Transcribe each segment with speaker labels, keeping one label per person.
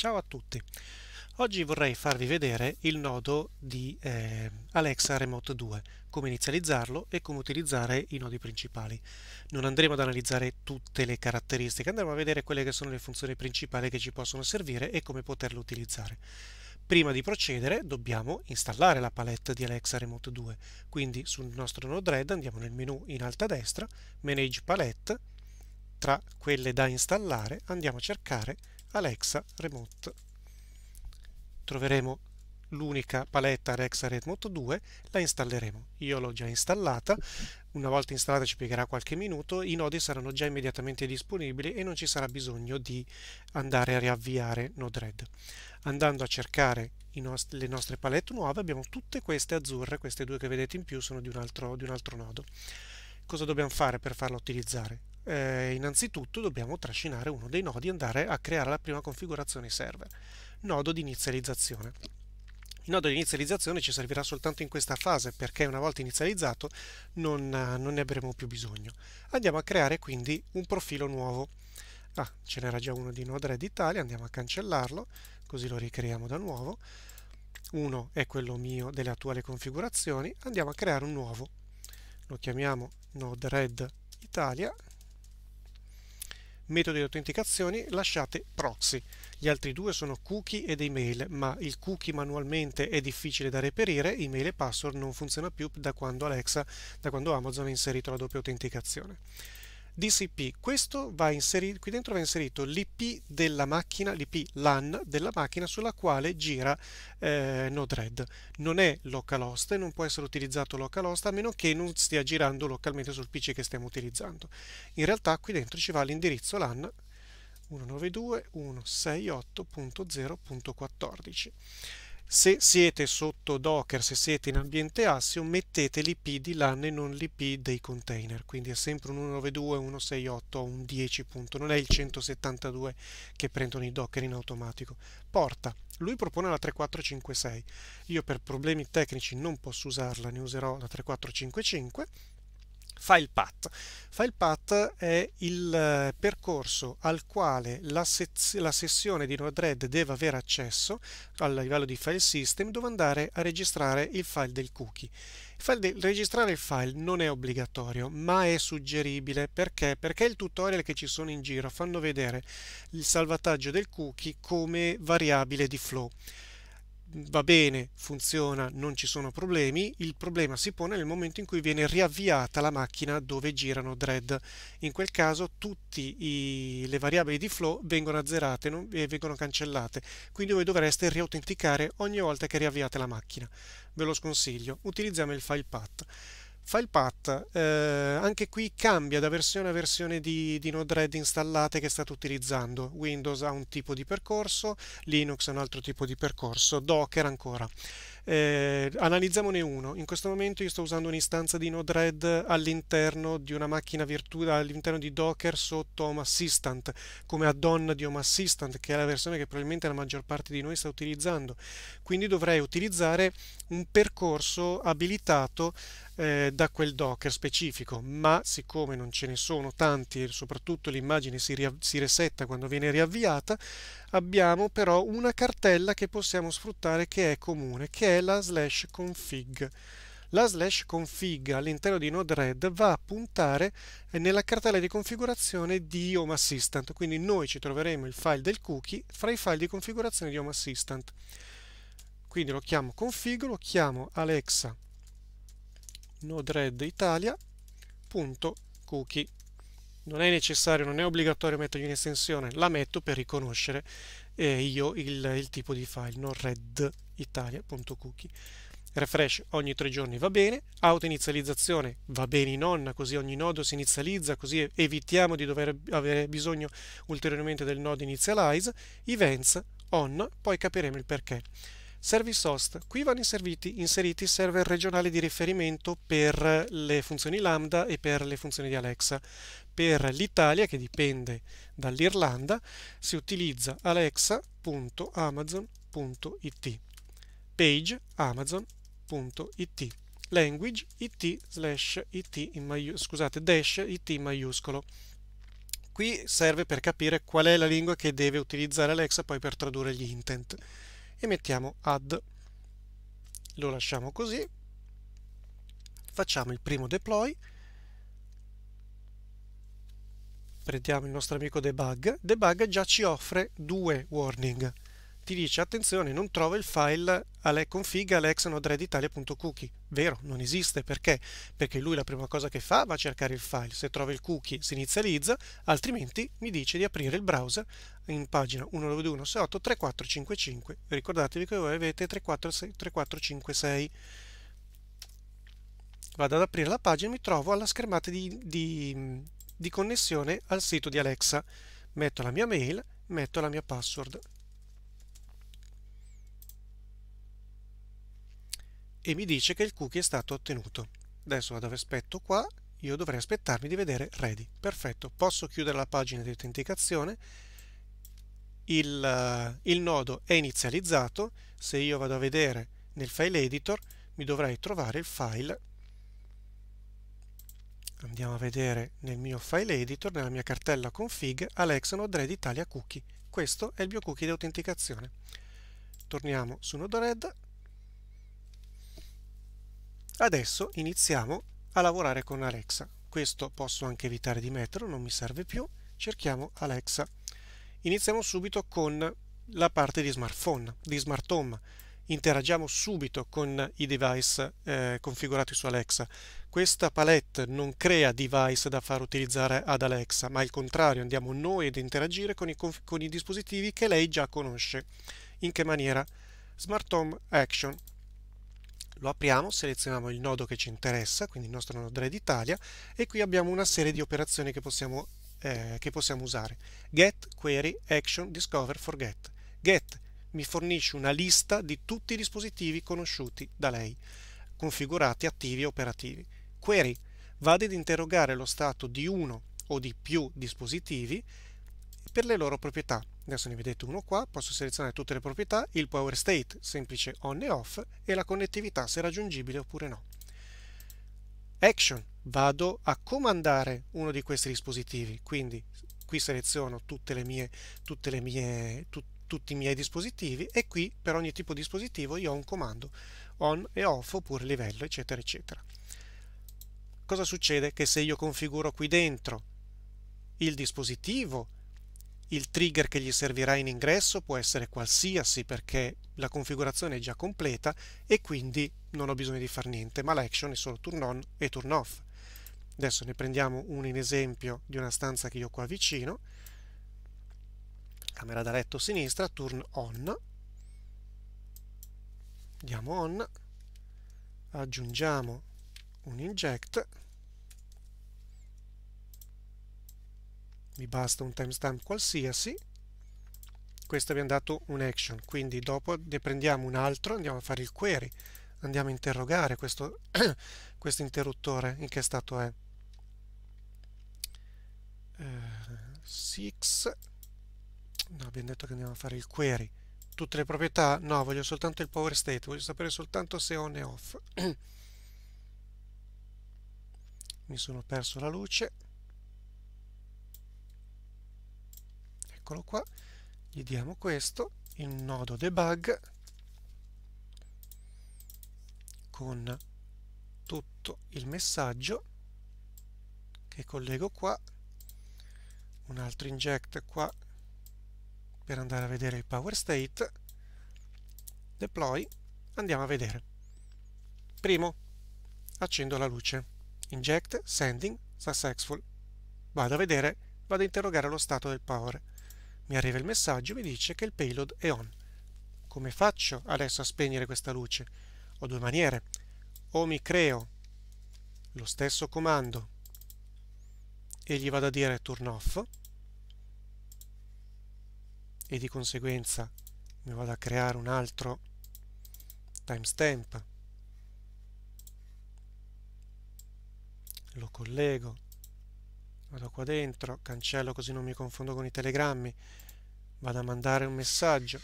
Speaker 1: Ciao a tutti! Oggi vorrei farvi vedere il nodo di eh, Alexa Remote 2, come inizializzarlo e come utilizzare i nodi principali. Non andremo ad analizzare tutte le caratteristiche, andremo a vedere quelle che sono le funzioni principali che ci possono servire e come poterlo utilizzare. Prima di procedere dobbiamo installare la palette di Alexa Remote 2, quindi sul nostro Node-RED andiamo nel menu in alto a destra, Manage Palette, tra quelle da installare andiamo a cercare Alexa Remote. Troveremo l'unica paletta Alexa Remote 2, la installeremo. Io l'ho già installata, una volta installata ci piegherà qualche minuto, i nodi saranno già immediatamente disponibili e non ci sarà bisogno di andare a riavviare Node-RED. Andando a cercare nost le nostre palette nuove abbiamo tutte queste azzurre, queste due che vedete in più sono di un altro, di un altro nodo. Cosa dobbiamo fare per farla utilizzare? eh, innanzitutto dobbiamo trascinare uno dei nodi e andare a creare la prima configurazione server, nodo di inizializzazione. Il nodo di inizializzazione ci servirà soltanto in questa fase perché una volta inizializzato non, non ne avremo più bisogno. Andiamo a creare quindi un profilo nuovo. Ah, ce n'era già uno di Node-RED Italia, andiamo a cancellarlo, così lo ricreiamo da nuovo. Uno è quello mio delle attuali configurazioni, andiamo a creare un nuovo. Lo chiamiamo Node-RED Italia metodi di autenticazione lasciate proxy. Gli altri due sono cookie ed email, ma il cookie manualmente è difficile da reperire, email e password non funziona più da quando Alexa, da quando Amazon ha inserito la doppia autenticazione. DCP, questo va inserito, qui dentro va inserito l'IP della macchina, l'IP LAN della macchina sulla quale gira eh, Node-RED. Non è localhost, non può essere utilizzato localhost a meno che non stia girando localmente sul PC che stiamo utilizzando. In realtà qui dentro ci va l'indirizzo LAN 192.168.0.14 se siete sotto Docker, se siete in ambiente Assium, mettete l'IP di LAN e non l'IP dei container, quindi è sempre un 192, un 168 o non è il 172 che prendono i Docker in automatico. Porta, lui propone la 3456, io per problemi tecnici non posso usarla, ne userò la 3455 FilePath. FilePath è il eh, percorso al quale la, la sessione di Node-RED deve avere accesso a livello di file system dove andare a registrare il file del cookie. Il file del registrare il file non è obbligatorio, ma è suggeribile perché? Perché il tutorial che ci sono in giro fanno vedere il salvataggio del cookie come variabile di flow va bene, funziona, non ci sono problemi, il problema si pone nel momento in cui viene riavviata la macchina dove girano thread. In quel caso tutte le variabili di flow vengono azzerate non, e eh, vengono cancellate, quindi voi dovreste riautenticare ogni volta che riavviate la macchina. Ve lo sconsiglio, utilizziamo il file path. FilePath eh, anche qui cambia da versione a versione di, di Node-RED installate che state utilizzando. Windows ha un tipo di percorso, Linux ha un altro tipo di percorso, Docker ancora. Eh, analizziamone uno. In questo momento io sto usando un'istanza di Node-RED all'interno di una macchina virtuale, all'interno di Docker sotto Home Assistant, come add-on di Home Assistant, che è la versione che probabilmente la maggior parte di noi sta utilizzando. Quindi dovrei utilizzare un percorso abilitato eh, da quel Docker specifico, ma siccome non ce ne sono tanti e soprattutto l'immagine si, si resetta quando viene riavviata, abbiamo però una cartella che possiamo sfruttare che è comune, che è la slash config. La slash config all'interno di Node-RED va a puntare nella cartella di configurazione di Home Assistant, quindi noi ci troveremo il file del cookie fra i file di configurazione di Home Assistant. Quindi lo chiamo config, lo chiamo Alexa node-red italia.cookie non è necessario, non è obbligatorio mettergli un'estensione, la metto per riconoscere eh, io il, il, tipo di file, non red italia.cookie. Refresh ogni tre giorni va bene, auto-inizializzazione va bene in onna, così ogni nodo si inizializza, così evitiamo di dover avere bisogno ulteriormente del nodo initialize, events on, poi capiremo il perché. Service host. Qui vanno inseriti, inseriti server regionali di riferimento per le funzioni Lambda e per le funzioni di Alexa. Per l'Italia, che dipende dall'Irlanda, si utilizza alexa.amazon.it. Page amazon.it. Language it slash it in maiuscolo, scusate, dash it in maiuscolo qui serve per capire qual è la lingua che deve utilizzare Alexa poi per tradurre gli intent e mettiamo add lo lasciamo così facciamo il primo deploy prendiamo il nostro amico debug debug già ci offre due warning ti dice attenzione non trova il file alle config alexanodreditalia.cookie. Vero, non esiste perché? Perché lui la prima cosa che fa va a cercare il file, se trova il cookie si inizializza, altrimenti mi dice di aprire il browser in pagina 192.168.3455. Ricordatevi che voi avete 3456. Vado ad aprire la pagina e mi trovo alla schermata di, di, di connessione al sito di Alexa. Metto la mia mail, metto la mia password. e mi dice che il cookie è stato ottenuto. Adesso vado aspetto qua, io dovrei aspettarmi di vedere ready. Perfetto, posso chiudere la pagina di autenticazione, il, eh, il nodo è inizializzato, se io vado a vedere nel file editor mi dovrei trovare il file andiamo a vedere nel mio file editor, nella mia cartella config, Alexa Node Red Italia Cookie. Questo è il mio cookie di autenticazione. Torniamo su Node Red, Adesso iniziamo a lavorare con Alexa. Questo posso anche evitare di metterlo, non mi serve più. Cerchiamo Alexa. Iniziamo subito con la parte di smartphone, di smart home. Interagiamo subito con i device eh, configurati su Alexa. Questa palette non crea device da far utilizzare ad Alexa, ma al contrario andiamo noi ad interagire con i, con i dispositivi che lei già conosce. In che maniera? Smart Home Action lo apriamo, selezioniamo il nodo che ci interessa, quindi il nostro nodo Red Italia, e qui abbiamo una serie di operazioni che possiamo, eh, che possiamo usare. Get, Query, Action, Discover, Forget. Get mi fornisce una lista di tutti i dispositivi conosciuti da lei, configurati, attivi e operativi. Query vado ad interrogare lo stato di uno o di più dispositivi per le loro proprietà adesso ne vedete uno qua, posso selezionare tutte le proprietà, il power state, semplice on e off, e la connettività se raggiungibile oppure no. Action, vado a comandare uno di questi dispositivi, quindi qui seleziono le mie, le mie, tu, tutti i miei dispositivi e qui per ogni tipo di dispositivo io ho un comando on e off oppure livello eccetera eccetera. Cosa succede? Che se io configuro qui dentro il dispositivo il trigger che gli servirà in ingresso può essere qualsiasi perché la configurazione è già completa e quindi non ho bisogno di fare niente, ma l'action è solo turn on e turn off. Adesso ne prendiamo un in esempio di una stanza che io ho qua vicino, camera da letto sinistra, turn on, diamo on, aggiungiamo un inject mi basta un timestamp qualsiasi questo abbiamo dato un action quindi dopo ne prendiamo un altro andiamo a fare il query andiamo a interrogare questo, questo interruttore in che stato è uh, six no abbiamo detto che andiamo a fare il query tutte le proprietà no voglio soltanto il power state voglio sapere soltanto se on e off mi sono perso la luce eccolo qua, gli diamo questo, il nodo debug con tutto il messaggio che collego qua, un altro inject qua per andare a vedere il power state, deploy, andiamo a vedere. Primo, accendo la luce, inject, sending, successful, vado a vedere, vado a interrogare lo stato del power mi arriva il messaggio e mi dice che il payload è on. Come faccio adesso a spegnere questa luce? Ho due maniere. O mi creo lo stesso comando e gli vado a dire turn off e di conseguenza mi vado a creare un altro timestamp lo collego vado qua dentro cancello così non mi confondo con i telegrammi vado a mandare un messaggio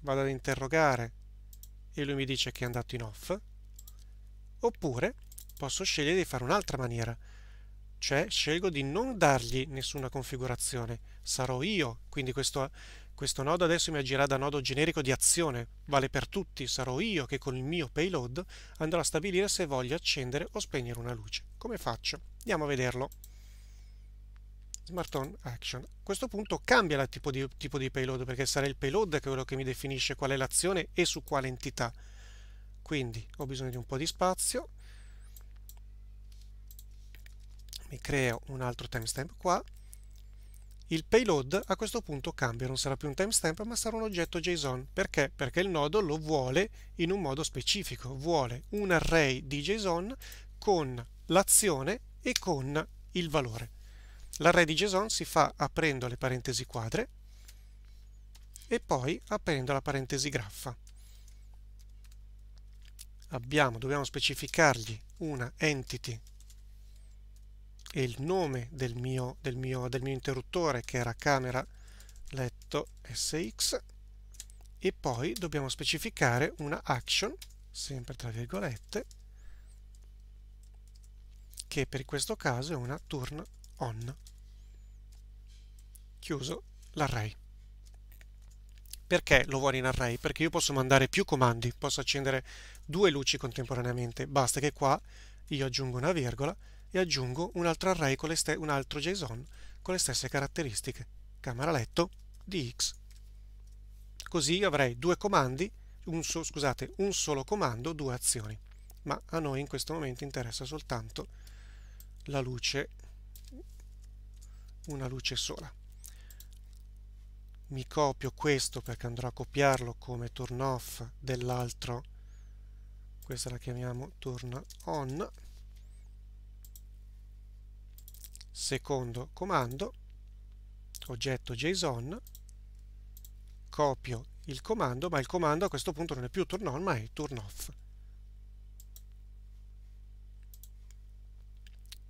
Speaker 1: vado ad interrogare e lui mi dice che è andato in off oppure posso scegliere di fare un'altra maniera cioè scelgo di non dargli nessuna configurazione sarò io quindi questo, questo nodo adesso mi agirà da nodo generico di azione vale per tutti sarò io che con il mio payload andrò a stabilire se voglio accendere o spegnere una luce come faccio? andiamo a vederlo Smart action. A questo punto cambia il tipo di, tipo di payload perché sarà il payload che quello che mi definisce qual è l'azione e su quale entità. Quindi ho bisogno di un po' di spazio. Mi creo un altro timestamp qua. Il payload a questo punto cambia, non sarà più un timestamp ma sarà un oggetto JSON. Perché? Perché il nodo lo vuole in un modo specifico, vuole un array di JSON con l'azione e con il valore. L'array di JSON si fa aprendo le parentesi quadre e poi aprendo la parentesi graffa. Abbiamo, dobbiamo specificargli una entity e il nome del mio, del mio, del mio interruttore che era camera letto sx e poi dobbiamo specificare una action sempre tra virgolette che per questo caso è una turn on chiuso l'array perché lo vuole in array? Perché io posso mandare più comandi, posso accendere due luci contemporaneamente, basta che qua io aggiungo una virgola e aggiungo un altro array con un altro JSON con le stesse caratteristiche, camera letto di X. Così avrei due comandi, un so scusate, un solo comando, due azioni, ma a noi in questo momento interessa soltanto la luce una luce sola mi copio questo perché andrò a copiarlo come turn off dell'altro questa la chiamiamo turn on secondo comando oggetto json copio il comando ma il comando a questo punto non è più turn on ma è turn off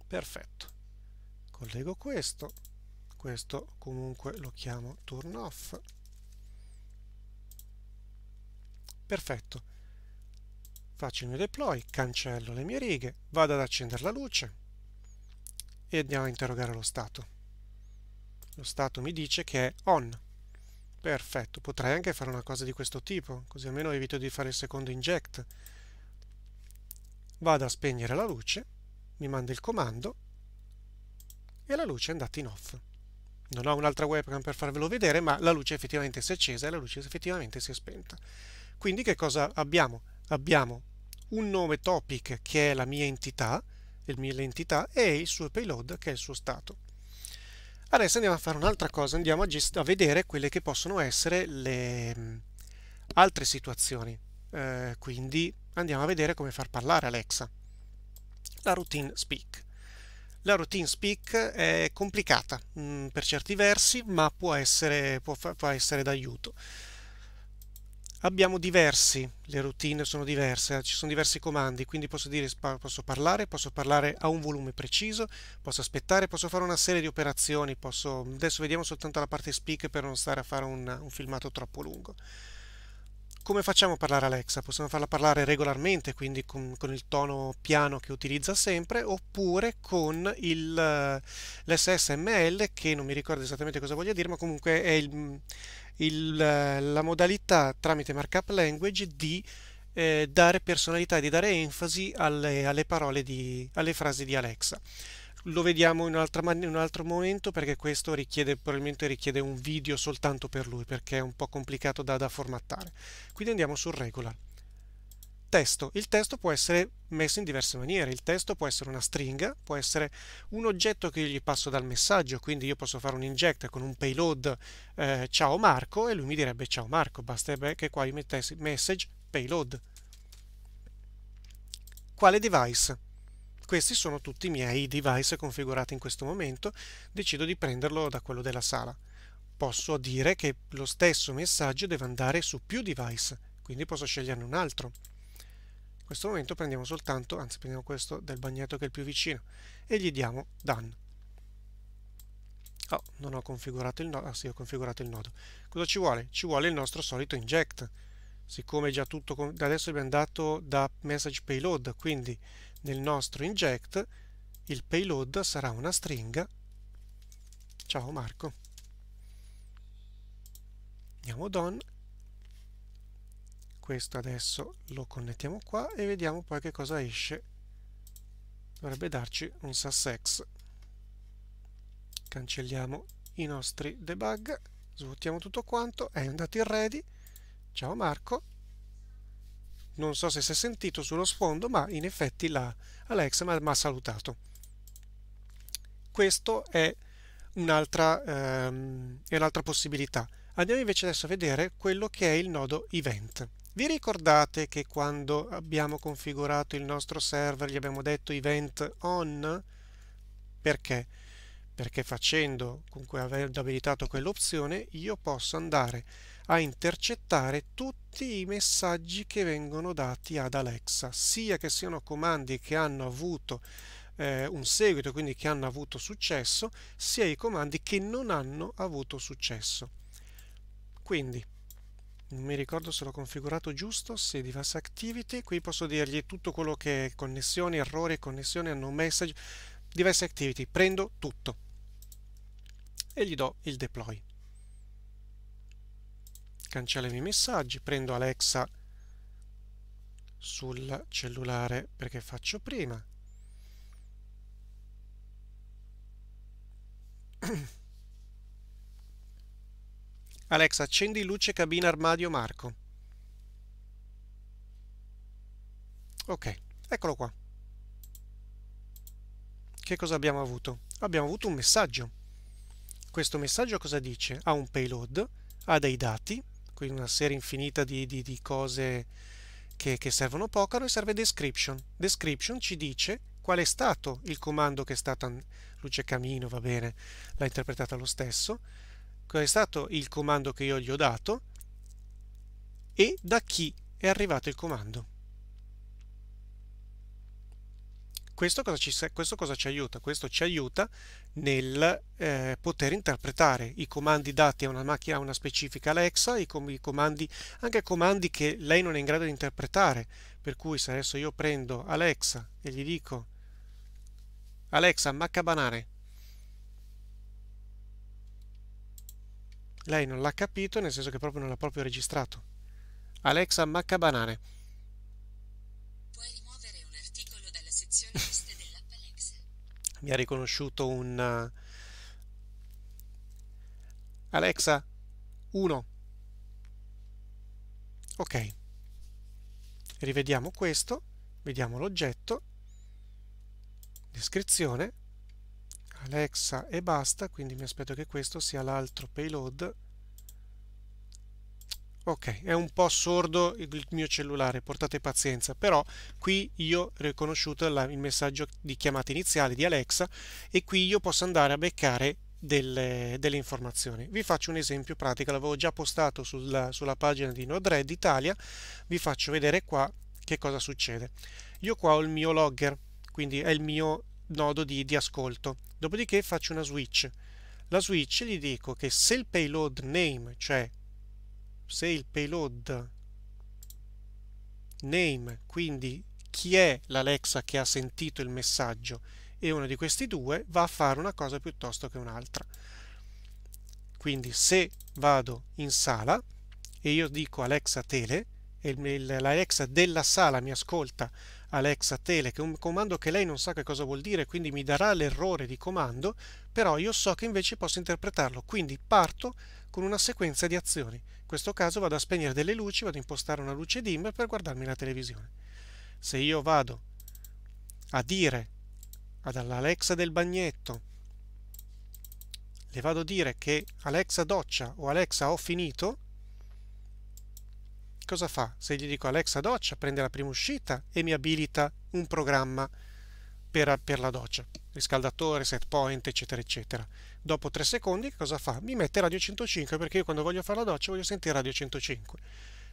Speaker 1: perfetto collego questo, questo comunque lo chiamo turn off. Perfetto. Faccio il mio deploy, cancello le mie righe, vado ad accendere la luce e andiamo a interrogare lo stato. Lo stato mi dice che è on. Perfetto, potrei anche fare una cosa di questo tipo, così almeno evito di fare il secondo inject. Vado a spegnere la luce, mi manda il comando e la luce è andata in off. Non ho un'altra webcam per farvelo vedere, ma la luce effettivamente si è accesa e la luce effettivamente si è spenta. Quindi che cosa abbiamo? Abbiamo un nome topic che è la mia entità, il mio entità, e il suo payload che è il suo stato. Adesso andiamo a fare un'altra cosa, andiamo a, a, vedere quelle che possono essere le mm, altre situazioni. Eh, quindi andiamo a vedere come far parlare Alexa. La routine speak. La routine speak è complicata mh, mm, per certi versi, ma può essere, può, può essere d'aiuto. Abbiamo diversi, le routine sono diverse, eh, ci sono diversi comandi, quindi posso dire posso parlare, posso parlare a un volume preciso, posso aspettare, posso fare una serie di operazioni, posso, adesso vediamo soltanto la parte speak per non stare a fare un, un filmato troppo lungo. Come facciamo a parlare Alexa? Possiamo farla parlare regolarmente, quindi con, con il tono piano che utilizza sempre, oppure con eh, l'SSML, che non mi ricordo esattamente cosa voglia dire, ma comunque è il, il, eh, la modalità tramite markup language di eh, dare personalità e di dare enfasi alle, alle, di, alle frasi di Alexa lo vediamo in un, man- in un, altro momento perché questo richiede, probabilmente richiede un video soltanto per lui perché è un po' complicato da, da formattare. Quindi andiamo sul regular. Testo. Il testo può essere messo in diverse maniere. Il testo può essere una stringa, può essere un oggetto che io gli passo dal messaggio, quindi io posso fare un inject con un payload eh, ciao Marco e lui mi direbbe ciao Marco, basterebbe che qua io mettessi message payload. Quale device? Questi sono tutti i miei device configurati in questo momento, decido di prenderlo da quello della sala. Posso dire che lo stesso messaggio deve andare su più device, quindi posso sceglierne un altro. In questo momento prendiamo soltanto, anzi prendiamo questo del bagnetto che è il più vicino e gli diamo done. Oh, non ho configurato il nodo, ah sì, ho configurato il nodo. Cosa ci vuole? Ci vuole il nostro solito inject siccome è già tutto da adesso abbiamo andato da message payload quindi nel nostro inject il payload sarà una stringa ciao Marco andiamo done questo adesso lo connettiamo qua e vediamo poi che cosa esce dovrebbe darci un sussex cancelliamo i nostri debug svuotiamo tutto quanto è andato in ready Ciao Marco. Non so se si è sentito sullo sfondo, ma in effetti la Alexa mi ha salutato. Questo è un'altra ehm, un possibilità. Andiamo invece adesso a vedere quello che è il nodo event. Vi ricordate che quando abbiamo configurato il nostro server gli abbiamo detto event on? Perché? Perché facendo, comunque avendo abilitato quell'opzione, io posso andare a intercettare tutti i messaggi che vengono dati ad Alexa, sia che siano comandi che hanno avuto eh, un seguito, quindi che hanno avuto successo, sia i comandi che non hanno avuto successo. Quindi, non mi ricordo se l'ho configurato giusto, se device activity, qui posso dirgli tutto quello che è connessioni, errori, connessioni, no message, device activity, prendo tutto e gli do il deploy cancella i miei messaggi, prendo Alexa sul cellulare perché faccio prima. Alexa, accendi luce cabina armadio Marco. Ok, eccolo qua. Che cosa abbiamo avuto? Abbiamo avuto un messaggio. Questo messaggio cosa dice? Ha un payload, ha dei dati qui una serie infinita di, di, di cose che, che, servono poco, a noi serve description. Description ci dice qual è stato il comando che è stato, luce camino, va bene, l'ha interpretata lo stesso, qual è stato il comando che io gli ho dato e da chi è arrivato il comando. Questo cosa ci, questo cosa ci aiuta? Questo ci aiuta nel eh, poter interpretare i comandi dati a una macchina, a una specifica Alexa, i, com i comandi, anche comandi che lei non è in grado di interpretare. Per cui se adesso io prendo Alexa e gli dico Alexa, macca banane, lei non l'ha capito, nel senso che proprio non l'ha proprio registrato. Alexa Macca Banane. Puoi rimuovere un articolo dalla sezione mi ha riconosciuto un eh, Alexa 1 ok rivediamo questo vediamo l'oggetto descrizione Alexa e basta quindi mi aspetto che questo sia l'altro payload Ok, è un po' sordo il mio cellulare, portate pazienza, però qui io ho riconosciuto la, il messaggio di chiamata iniziale di Alexa e qui io posso andare a beccare delle, delle informazioni. Vi faccio un esempio pratico, l'avevo già postato sulla, sulla pagina di Node-RED Italia, vi faccio vedere qua che cosa succede. Io qua ho il mio logger, quindi è il mio nodo di, di ascolto, dopodiché faccio una switch. La switch gli dico che se il payload name, cioè se il payload name, quindi chi è l'Alexa che ha sentito il messaggio, è uno di questi due va a fare una cosa piuttosto che un'altra. Quindi se vado in sala e io dico Alexa tele, e l'Alexa della sala mi ascolta Alexa Tele, che è un comando che lei non sa che cosa vuol dire, quindi mi darà l'errore di comando, però io so che invece posso interpretarlo, quindi parto con una sequenza di azioni. In questo caso vado a spegnere delle luci, vado a impostare una luce dimmer per guardarmi la televisione. Se io vado a dire ad Alexa del bagnetto, le vado a dire che Alexa doccia o Alexa ho finito, cosa fa? Se gli dico Alexa doccia, prende la prima uscita e mi abilita un programma per, per la doccia, riscaldatore, set point, eccetera, eccetera. Dopo tre secondi cosa fa? Mi mette Radio 105 perché io quando voglio fare la doccia voglio sentire Radio 105.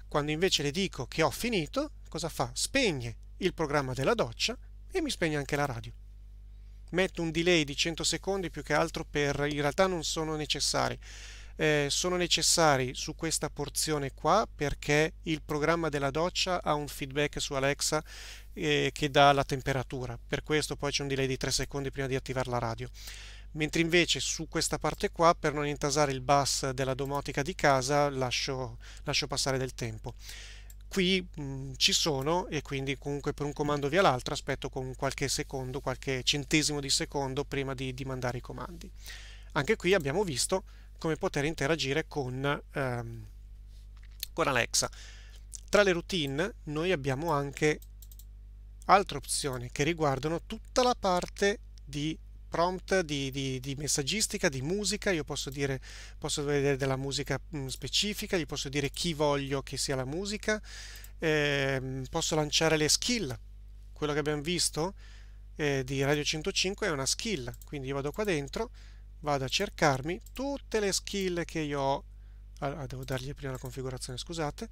Speaker 1: Quando invece le dico che ho finito, cosa fa? Spegne il programma della doccia e mi spegne anche la radio. Metto un delay di 100 secondi più che altro per... in realtà non sono necessari eh, sono necessari su questa porzione qua perché il programma della doccia ha un feedback su Alexa eh, che dà la temperatura, per questo poi c'è un delay di 3 secondi prima di attivare la radio. Mentre invece su questa parte qua, per non intasare il bus della domotica di casa, lascio, lascio passare del tempo qui mh, mm, ci sono e quindi comunque per un comando via l'altro aspetto con qualche secondo, qualche centesimo di secondo prima di, di mandare i comandi. Anche qui abbiamo visto come poter interagire con, ehm, con Alexa. Tra le routine noi abbiamo anche altre opzioni che riguardano tutta la parte di prompt di, di, di, messaggistica, di musica, io posso dire, posso vedere della musica mm, specifica, gli posso dire chi voglio che sia la musica, eh, posso lanciare le skill, quello che abbiamo visto eh, di Radio 105 è una skill, quindi io vado qua dentro, vado a cercarmi tutte le skill che io ho allora, ah, devo dargli prima la configurazione, scusate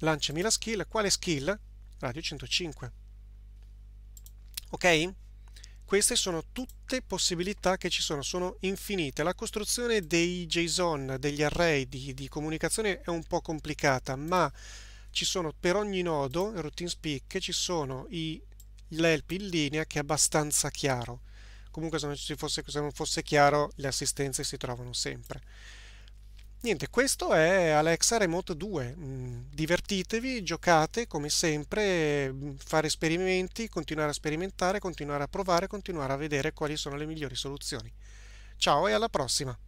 Speaker 1: lanciami la skill, quale skill? radio 105 ok? queste sono tutte possibilità che ci sono, sono infinite. La costruzione dei JSON, degli array di, di comunicazione è un po' complicata, ma ci sono per ogni nodo, routine speak ci sono i, l'help in linea che è abbastanza chiaro comunque se non, fosse, se non fosse chiaro le assistenze si trovano sempre. Niente, questo è Alexa Remote 2, mm, divertitevi, giocate come sempre, mm, fare esperimenti, continuare a sperimentare, continuare a provare, continuare a vedere quali sono le migliori soluzioni. Ciao e alla prossima!